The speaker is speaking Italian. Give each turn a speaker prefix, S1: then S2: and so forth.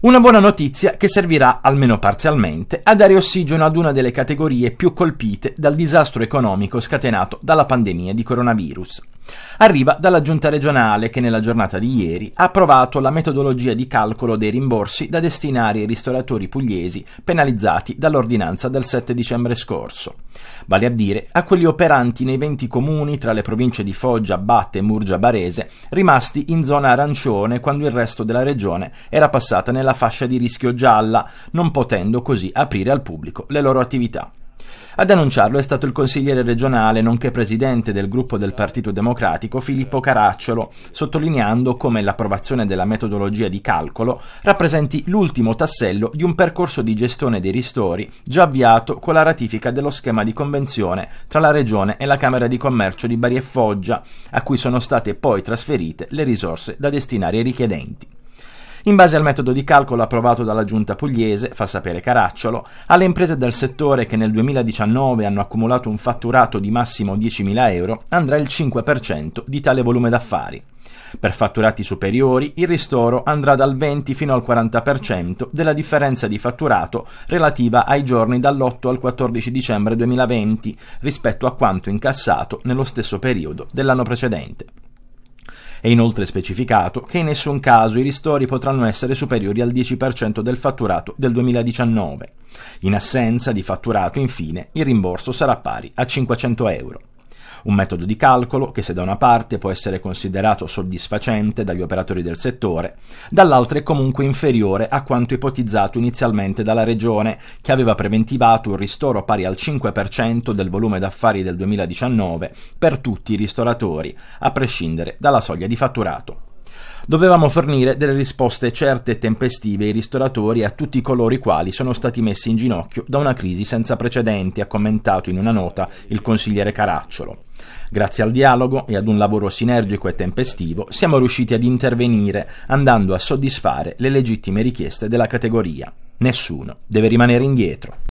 S1: Una buona notizia che servirà, almeno parzialmente, a dare ossigeno ad una delle categorie più colpite dal disastro economico scatenato dalla pandemia di coronavirus arriva dalla giunta regionale che nella giornata di ieri ha approvato la metodologia di calcolo dei rimborsi da destinare ai ristoratori pugliesi penalizzati dall'ordinanza del 7 dicembre scorso, vale a dire a quelli operanti nei 20 comuni tra le province di Foggia, Batte, e Murgia, Barese, rimasti in zona arancione quando il resto della regione era passata nella fascia di rischio gialla, non potendo così aprire al pubblico le loro attività. Ad annunciarlo è stato il consigliere regionale nonché presidente del gruppo del Partito Democratico Filippo Caracciolo, sottolineando come l'approvazione della metodologia di calcolo rappresenti l'ultimo tassello di un percorso di gestione dei ristori già avviato con la ratifica dello schema di convenzione tra la Regione e la Camera di Commercio di Bari e Foggia, a cui sono state poi trasferite le risorse da destinare ai richiedenti in base al metodo di calcolo approvato dalla giunta pugliese, fa sapere Caracciolo, alle imprese del settore che nel 2019 hanno accumulato un fatturato di massimo 10.000 euro andrà il 5% di tale volume d'affari. Per fatturati superiori il ristoro andrà dal 20 fino al 40% della differenza di fatturato relativa ai giorni dall'8 al 14 dicembre 2020 rispetto a quanto incassato nello stesso periodo dell'anno precedente. È inoltre specificato che in nessun caso i ristori potranno essere superiori al 10% del fatturato del 2019. In assenza di fatturato, infine, il rimborso sarà pari a 500 euro un metodo di calcolo che se da una parte può essere considerato soddisfacente dagli operatori del settore, dall'altra è comunque inferiore a quanto ipotizzato inizialmente dalla Regione, che aveva preventivato un ristoro pari al 5% del volume d'affari del 2019 per tutti i ristoratori, a prescindere dalla soglia di fatturato. Dovevamo fornire delle risposte certe e tempestive ai ristoratori e a tutti coloro i quali sono stati messi in ginocchio da una crisi senza precedenti, ha commentato in una nota il consigliere Caracciolo. Grazie al dialogo e ad un lavoro sinergico e tempestivo siamo riusciti ad intervenire andando a soddisfare le legittime richieste della categoria. Nessuno deve rimanere indietro.